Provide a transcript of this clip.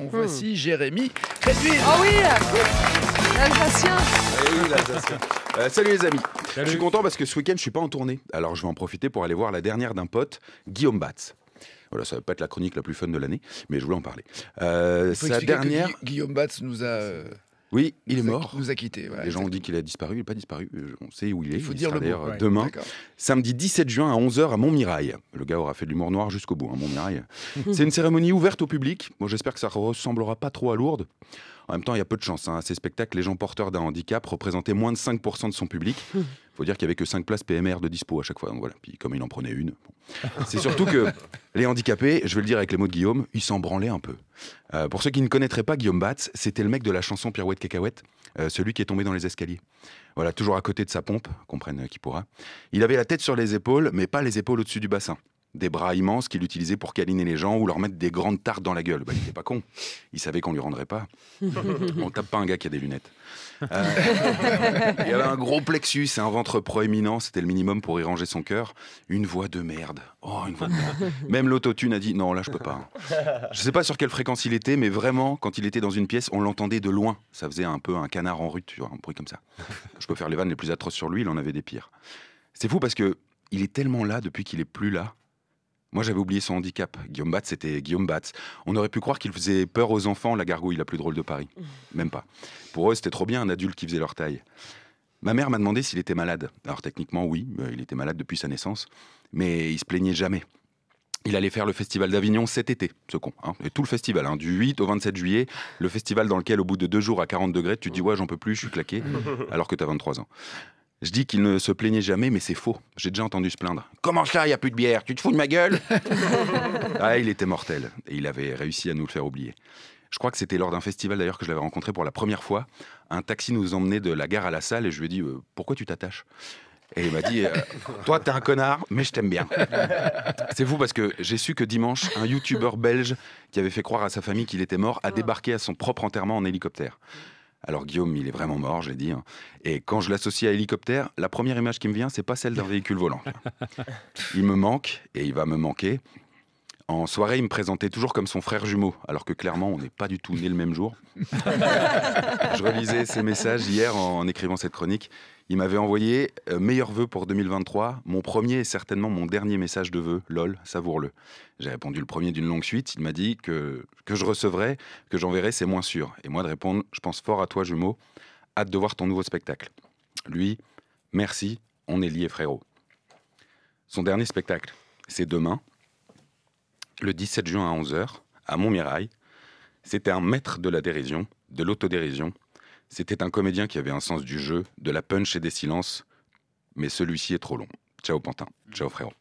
Hmm. Voici Jérémy Ah oui L'Alsacien eh euh, salut les amis. Je suis content parce que ce week-end, je ne suis pas en tournée. Alors je vais en profiter pour aller voir la dernière d'un pote, Guillaume Batz. Voilà, ça va pas être la chronique la plus fun de l'année, mais je voulais en parler. Euh, sa dernière. Guillaume Batz nous a. Euh, oui, il est mort. Nous a quitté. Les gens ont dit qu'il a disparu. Il n'est pas disparu. Euh, on sait où il est. Il faut euh, demain, samedi 17 juin à 11h à Montmirail. Le gars aura fait de l'humour noir jusqu'au bout, à hein, Montmirail. C'est une cérémonie ouverte au public. Moi, j'espère que ça ressemblera pas trop à Lourdes. En même temps, il y a peu de chance. Hein. À ces spectacles, les gens porteurs d'un handicap représentaient moins de 5% de son public. Il hum. faut dire qu'il n'y avait que 5 places PMR de dispo à chaque fois. voilà. Puis comme il en prenait une. C'est surtout que les handicapés, je vais le dire avec les mots de Guillaume, ils s'en branlaient un peu. Euh, pour ceux qui ne connaîtraient pas Guillaume Batz, c'était le mec de la chanson Pirouette Cacahuète, euh, celui qui est tombé dans les escaliers. Voilà, toujours à côté de sa pompe, comprennent euh, qui pourra. Il avait la tête sur les épaules, mais pas les épaules au-dessus du bassin des bras immenses qu'il utilisait pour câliner les gens ou leur mettre des grandes tartes dans la gueule. Bah, il n'était pas con. Il savait qu'on lui rendrait pas. On tape pas un gars qui a des lunettes. Euh, il avait un gros plexus et un ventre proéminent, c'était le minimum pour y ranger son cœur. Une voix de merde. Oh, une voix de merde. Même l'autotune a dit non, là je peux pas. Je sais pas sur quelle fréquence il était, mais vraiment, quand il était dans une pièce, on l'entendait de loin. Ça faisait un peu un canard en rut, un bruit comme ça. Je peux faire les vannes les plus atroces sur lui, il en avait des pires. C'est fou parce que il est tellement là depuis qu'il est plus là moi, j'avais oublié son handicap. Guillaume Batz, c'était Guillaume Batz. On aurait pu croire qu'il faisait peur aux enfants, la gargouille la plus drôle de Paris. Même pas. Pour eux, c'était trop bien un adulte qui faisait leur taille. Ma mère m'a demandé s'il était malade. Alors, techniquement, oui, euh, il était malade depuis sa naissance, mais il se plaignait jamais. Il allait faire le festival d'Avignon cet été, ce con. Hein. Et tout le festival, hein, du 8 au 27 juillet, le festival dans lequel, au bout de deux jours à 40 degrés, tu te dis Ouais, j'en peux plus, je suis claqué, alors que tu as 23 ans. Je dis qu'il ne se plaignait jamais, mais c'est faux. J'ai déjà entendu se plaindre. Comment ça, il n'y a plus de bière Tu te fous de ma gueule Ah, il était mortel. Et il avait réussi à nous le faire oublier. Je crois que c'était lors d'un festival d'ailleurs que je l'avais rencontré pour la première fois. Un taxi nous emmenait de la gare à la salle et je lui ai dit euh, Pourquoi tu t'attaches et il m'a dit, euh, toi t'es un connard, mais je t'aime bien. C'est fou parce que j'ai su que dimanche, un youtubeur belge qui avait fait croire à sa famille qu'il était mort a débarqué à son propre enterrement en hélicoptère. Alors Guillaume, il est vraiment mort, j'ai dit. Hein. Et quand je l'associe à hélicoptère, la première image qui me vient, c'est pas celle d'un véhicule volant. Il me manque et il va me manquer. En soirée, il me présentait toujours comme son frère jumeau, alors que clairement, on n'est pas du tout nés le même jour. je relisais ses messages hier en, écrivant cette chronique. Il m'avait envoyé euh, meilleurs vœux pour 2023, mon premier et certainement mon dernier message de vœux, lol, savoure-le. J'ai répondu le premier d'une longue suite. Il m'a dit que, que je recevrai, que j'enverrai, c'est moins sûr. Et moi de répondre, je pense fort à toi, jumeau. Hâte de voir ton nouveau spectacle. Lui, merci, on est liés, frérot. Son dernier spectacle, c'est demain le 17 juin à 11h, à Montmirail. C'était un maître de la dérision, de l'autodérision. C'était un comédien qui avait un sens du jeu, de la punch et des silences. Mais celui-ci est trop long. Ciao Pantin, ciao frérot.